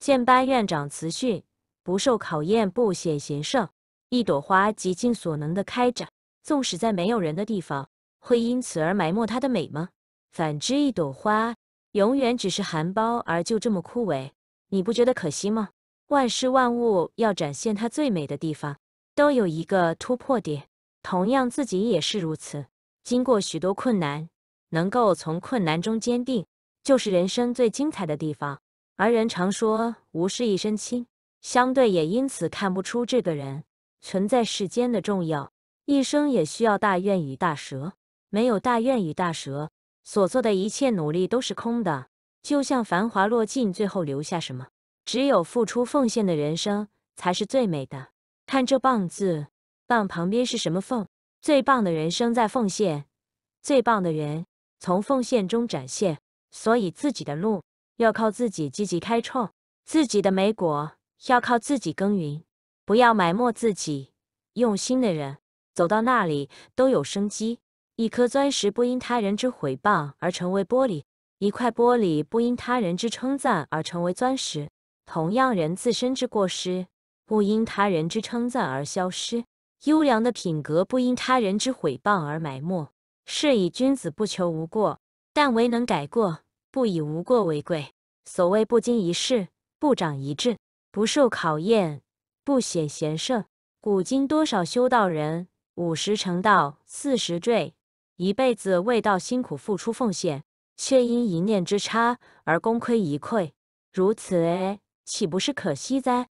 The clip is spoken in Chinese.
剑班院长辞训：不受考验不显形圣。一朵花极尽所能的开着，纵使在没有人的地方，会因此而埋没它的美吗？反之，一朵花永远只是含苞而就这么枯萎，你不觉得可惜吗？万事万物要展现它最美的地方，都有一个突破点。同样，自己也是如此。经过许多困难，能够从困难中坚定，就是人生最精彩的地方。而人常说无事一身轻，相对也因此看不出这个人存在世间的重要。一生也需要大愿与大舍，没有大愿与大舍，所做的一切努力都是空的。就像繁华落尽，最后留下什么？只有付出奉献的人生才是最美的。看这“棒”字，棒旁边是什么“奉”？最棒的人生在奉献，最棒的人从奉献中展现。所以自己的路。要靠自己积极开创自己的美果，要靠自己耕耘，不要埋没自己。用心的人走到那里都有生机。一颗钻石不因他人之毁谤而成为玻璃，一块玻璃不因他人之称赞而成为钻石。同样，人自身之过失不因他人之称赞而消失，优良的品格不因他人之毁谤而埋没。是以，君子不求无过，但唯能改过，不以无过为贵。所谓不经一事不长一智，不受考验不显贤圣。古今多少修道人，五十成道，四十坠，一辈子为道辛苦付出奉献，却因一念之差而功亏一篑，如此，岂不是可惜哉？